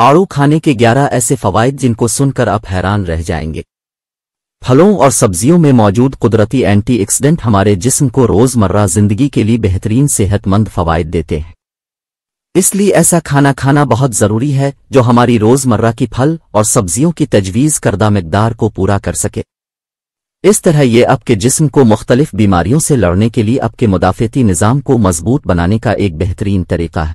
आड़ू खाने के 11 ऐसे फ़वाद जिनको सुनकर आप हैरान रह जाएंगे फलों और सब्जियों में मौजूद कुदरती एंटीऑक्सीडेंट हमारे जिस्म को रोज़मर्रा जिंदगी के लिए बेहतरीन सेहतमंद फ़वाद देते हैं इसलिए ऐसा खाना खाना बहुत ज़रूरी है जो हमारी रोज़मर्रा की फल और सब्जियों की तजवीज़ करदा मकदार को पूरा कर सके इस तरह ये आपके जिस्म को मुख्तलिफ बीमारियों से लड़ने के लिए आपके मुदाफ़ती निज़ाम को मजबूत बनाने का एक बेहतरीन तरीका है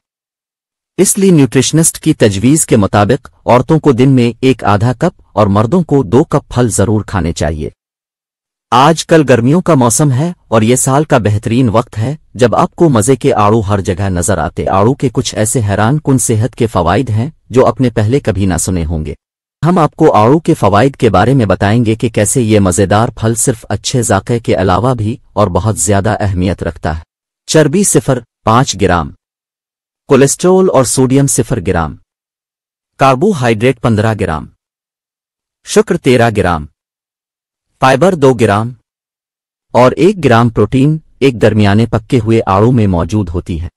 इसलिए न्यूट्रिशनिस्ट की तजवीज़ के मुताबिक औरतों को दिन में एक आधा कप और मर्दों को दो कप फल जरूर खाने चाहिए आजकल गर्मियों का मौसम है और ये साल का बेहतरीन वक्त है जब आपको मज़े के आड़ू हर जगह नजर आते आड़ू के कुछ ऐसे हैरान कन सेहत के फ़वाद हैं जो अपने पहले कभी ना सुने होंगे हम आपको आड़ू के फ़वाद के बारे में बताएंगे कि कैसे ये मज़ेदार फल सिर्फ अच्छे जाक़े के अलावा भी और बहुत ज़्यादा अहमियत रखता है चर्बी सिफर पाँच ग्राम कोलेस्ट्रोल और सोडियम सिफर ग्राम कार्बोहाइड्रेट पंद्रह ग्राम शुक्र तेरह ग्राम फाइबर दो ग्राम और एक ग्राम प्रोटीन एक दरमियाने पक्के हुए आड़ू में मौजूद होती है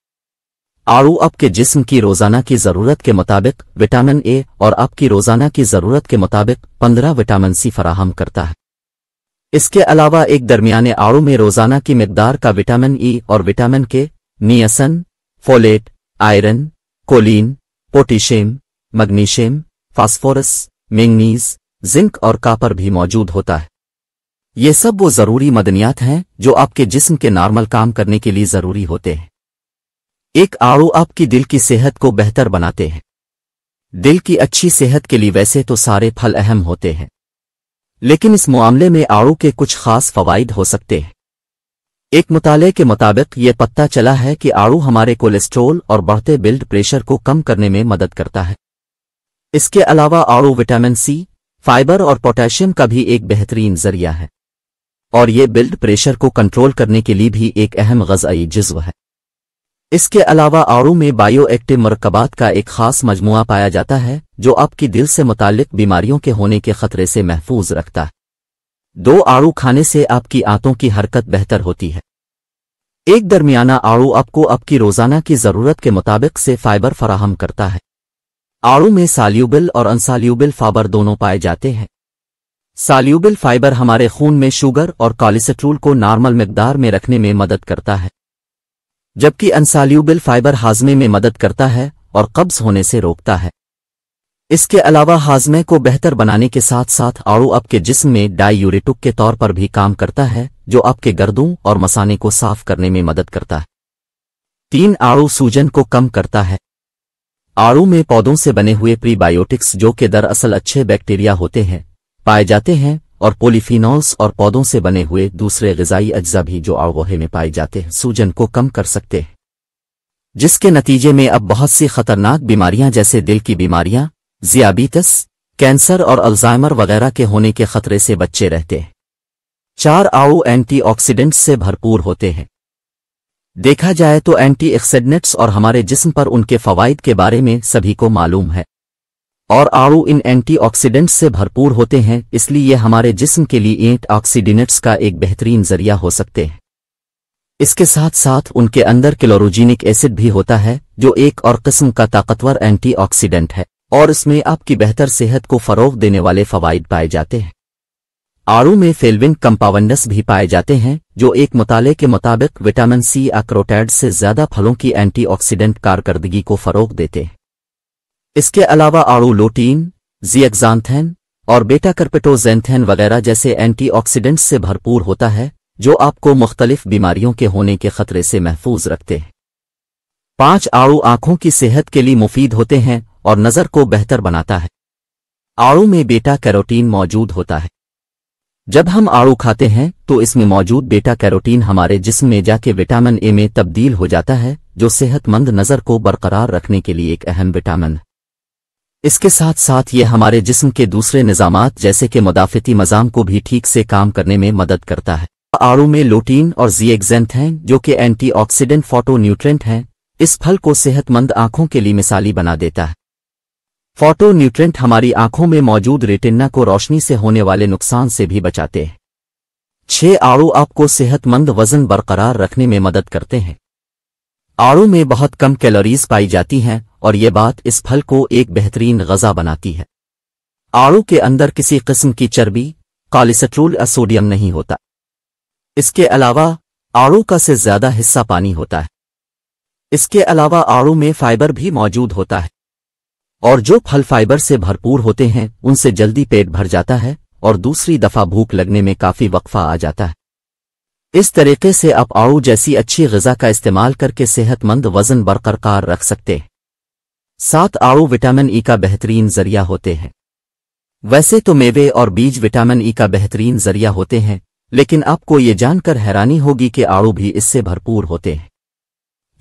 आड़ू आपके जिस्म की रोजाना की जरूरत के मुताबिक विटामिन ए और आपकी रोजाना की जरूरत के मुताबिक 15 विटामिन सी फराहम करता है इसके अलावा एक दरमियाने आड़ू में रोजाना की मकदार का विटामिन ई और vitamin K niacin folate iron choline potassium magnesium phosphorus manganese zinc और कापर भी मौजूद होता है ये सब वो जरूरी मदनियात हैं जो आपके जिस्म के नॉर्मल काम करने के लिए जरूरी होते हैं एक आड़ू आपकी दिल की सेहत को बेहतर बनाते हैं दिल की अच्छी सेहत के लिए वैसे तो सारे फल अहम होते हैं लेकिन इस मामले में आड़ू के कुछ खास फवाइद हो सकते हैं एक मुताले के मुताबिक ये पता चला है कि आड़ू हमारे कोलेस्ट्रोल और बढ़ते ब्लड प्रेशर को कम करने में मदद करता है इसके अलावा आड़ू विटामिन सी फाइबर और पोटेशियम का भी एक बेहतरीन जरिया है और ये ब्लड प्रेशर को कंट्रोल करने के लिए भी एक अहम गजाई जज्व है इसके अलावा आड़ू में बायोएक्टिव मरकबात का एक खास मजमुआ पाया जाता है जो आपकी दिल से मुतालिक बीमारियों के होने के खतरे से महफूज रखता है दो आड़ू खाने से आपकी आंतों की हरकत बेहतर होती है एक दरमियाना आड़ू आपको आपकी रोजाना की जरूरत के मुताबिक से फाइबर फराहम करता है आड़ू में साल्यूबल और अनसाल्यूबल फाइबर दोनों पाए जाते हैं साल्यूबल फाइबर हमारे खून में शुगर और कॉलेस्ट्रोल को नॉर्मल मकदार में रखने में मदद करता है जबकि अनसाल्यूबल फाइबर हाजमे में मदद करता है और कब्ज होने से रोकता है इसके अलावा हाजमे को बेहतर बनाने के साथ साथ आड़ू आपके जिस्म में डायूरेटिक के तौर पर भी काम करता है जो आपके गर्दों और मसाने को साफ करने में मदद करता है तीन आड़ू सूजन को कम करता है आड़ू में पौधों से बने हुए प्रीबायोटिक्स जो कि दरअसल अच्छे बैक्टीरिया होते हैं पाए जाते हैं और पोलिफिनॉल्स और पौधों से बने हुए दूसरे गजाई अज्जा भी जो आड़ोहे में पाए जाते हैं सूजन को कम कर सकते हैं जिसके नतीजे में अब बहुत सी खतरनाक बीमारियां जैसे दिल की बीमारियां जियाबीतस कैंसर और अल्जाइमर वगैरह के होने के खतरे से बच्चे रहते हैं चार आओ एंटीऑक्सीडेंट्स से भरपूर होते हैं देखा जाए तो एंटी एक्सीडेंट्स और हमारे जिस्म पर उनके फवाइद के बारे में सभी को मालूम है और आड़ू इन एंटीऑक्सीडेंट्स से भरपूर होते हैं इसलिए ये हमारे जिस्म के लिए एंट ऑक्सीडेंट्स का एक बेहतरीन जरिया हो सकते हैं इसके साथ साथ उनके अंदर क्लोरोजीनिक एसिड भी होता है जो एक और किस्म का ताकतवर एंटीऑक्सीडेंट है और इसमें आपकी बेहतर सेहत को फरोग देने वाले फवाइद पाए जाते हैं आड़ू में फेलविन कंपावनस भी पाए जाते हैं जो एक मुताले के मुताबिक विटामिन सी अक्रोटैड से ज्यादा फलों की एंटीऑक्सीडेंट कारकर्दगी को फरोग देते हैं इसके अलावा आड़ू लोटीन जियक्जानथैन और बेटा कर्पेटोजेंथैन वगैरह जैसे ऑक्सीडेंट से भरपूर होता है जो आपको मुख्तलिफ बीमारियों के होने के खतरे से महफूज रखते हैं पांच आड़ू आंखों की सेहत के लिए मुफीद होते हैं और नज़र को बेहतर बनाता है आड़ू में बेटा कैरोटीन मौजूद होता है जब हम आड़ू खाते हैं तो इसमें मौजूद बेटा कैरोटीन हमारे जिस्म में जाके विटामिन ए में तब्दील हो जाता है जो सेहतमंद नज़र को बरकरार रखने के लिए एक अहम विटामिन है इसके साथ साथ ये हमारे जिस्म के दूसरे निज़ामात जैसे कि मुदाफ़ती मज़ाम को भी ठीक से काम करने में मदद करता है आड़ू में लोटीन और जीएक्जेंथ हैं जो कि एंटीऑक्सीडेंट फोटोन्यूट्रेंट हैं इस फल को सेहतमंद आंखों के लिए मिसाली बना देता है फोटो न्यूट्रेंट हमारी आंखों में मौजूद रेटिना को रोशनी से होने वाले नुकसान से भी बचाते हैं छह आड़ू आपको सेहतमंद वजन बरकरार रखने में मदद करते हैं आड़ू में बहुत कम कैलोरीज पाई जाती हैं और ये बात इस फल को एक बेहतरीन गजा बनाती है आड़ू के अंदर किसी किस्म की चर्बी कॉलिस्ट्रोल या सोडियम नहीं होता इसके अलावा आड़ू का से ज्यादा हिस्सा पानी होता है इसके अलावा आड़ू में फाइबर भी मौजूद होता है और जो फल फाइबर से भरपूर होते हैं उनसे जल्दी पेट भर जाता है और दूसरी दफा भूख लगने में काफी वक्फा आ जाता है इस तरीके से आप आड़ू जैसी अच्छी गजा का इस्तेमाल करके सेहतमंद वजन बरकरार रख सकते हैं सात आड़ू विटामिन ई का बेहतरीन जरिया होते हैं वैसे तो मेवे और बीज विटामिन ई का बेहतरीन जरिया होते हैं लेकिन आपको ये जानकर हैरानी होगी कि आड़ू भी इससे भरपूर होते हैं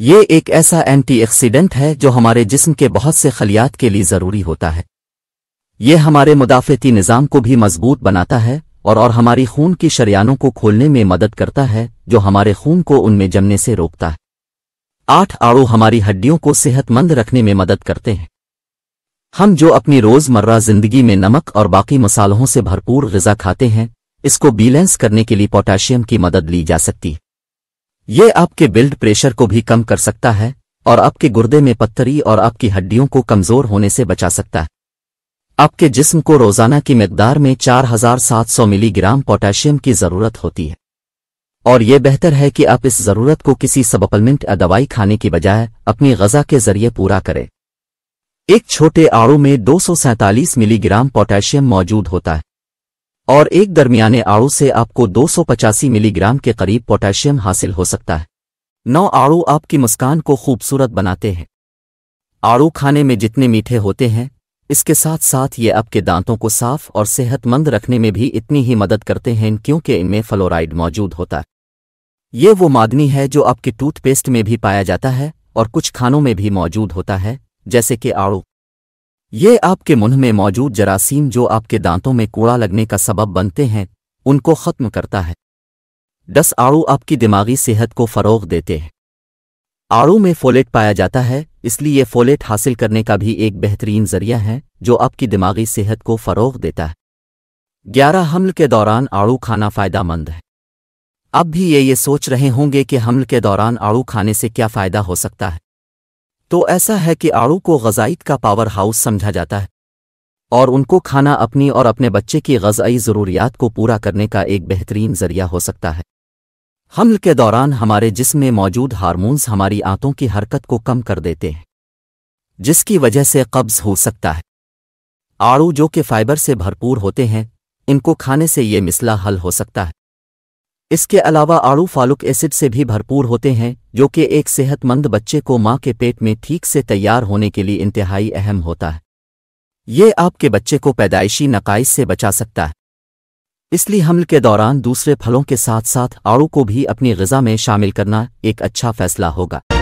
ये एक ऐसा एंटीऑक्सीडेंट है जो हमारे जिस्म के बहुत से खलियात के लिए ज़रूरी होता है ये हमारे मुदाफ़ती निज़ाम को भी मजबूत बनाता है और और हमारी खून की शरियानों को खोलने में मदद करता है जो हमारे खून को उनमें जमने से रोकता है आठ आड़ू हमारी हड्डियों को सेहतमंद रखने में मदद करते हैं हम जो अपनी रोज़मर्रा जिंदगी में नमक और बाकी मसालों से भरपूर गज़ा खाते हैं इसको बैलेंस करने के लिए पोटाशियम की मदद ली जा सकती है ये आपके बिल्ड प्रेशर को भी कम कर सकता है और आपके गुर्दे में पत्थरी और आपकी हड्डियों को कमजोर होने से बचा सकता है आपके जिस्म को रोजाना की मकदार में 4700 मिलीग्राम पोटेशियम की जरूरत होती है और ये बेहतर है कि आप इस जरूरत को किसी सप्लीमेंट या दवाई खाने की बजाय अपनी गजा के जरिए पूरा करें एक छोटे आड़ू में दो मिलीग्राम पोटेशियम मौजूद होता है और एक दरमियाने आड़ू से आपको दो मिलीग्राम के करीब पोटेशियम हासिल हो सकता है नौ आड़ू आपकी मुस्कान को खूबसूरत बनाते हैं आड़ू खाने में जितने मीठे होते हैं इसके साथ साथ ये आपके दांतों को साफ और सेहतमंद रखने में भी इतनी ही मदद करते हैं क्योंकि इनमें फ्लोराइड मौजूद होता है ये वो मादनी है जो आपके टूथपेस्ट में भी पाया जाता है और कुछ खानों में भी मौजूद होता है जैसे कि आड़ू ये आपके मुंह में मौजूद जरासीम जो आपके दांतों में कूड़ा लगने का सबब बनते हैं उनको ख़त्म करता है दस आड़ू आपकी दिमागी सेहत को फ़रोग देते हैं आड़ू में फोलेट पाया जाता है इसलिए फोलेट हासिल करने का भी एक बेहतरीन जरिया है जो आपकी दिमागी सेहत को फ़रोग देता है ग्यारह हमल के दौरान आड़ू खाना फ़ायदामंद है अब भी ये ये सोच रहे होंगे कि हमल के दौरान आड़ू खाने से क्या फ़ायदा हो सकता है तो ऐसा है कि आड़ू को गजाइत का पावर हाउस समझा जाता है और उनको खाना अपनी और अपने बच्चे की गजाई ज़रूरियात को पूरा करने का एक बेहतरीन जरिया हो सकता है हमल के दौरान हमारे जिस्म में मौजूद हारमोन्स हमारी आंतों की हरकत को कम कर देते हैं जिसकी वजह से कब्ज़ हो सकता है आड़ू जो कि फाइबर से भरपूर होते हैं इनको खाने से ये मिसला हल हो सकता है इसके अलावा आड़ू फालुक एसिड से भी भरपूर होते हैं जो कि एक सेहतमंद बच्चे को मां के पेट में ठीक से तैयार होने के लिए इंतहाई अहम होता है ये आपके बच्चे को पैदाइशी नकाइश से बचा सकता है इसलिए हमल के दौरान दूसरे फलों के साथ साथ आड़ू को भी अपनी गजा में शामिल करना एक अच्छा फैसला होगा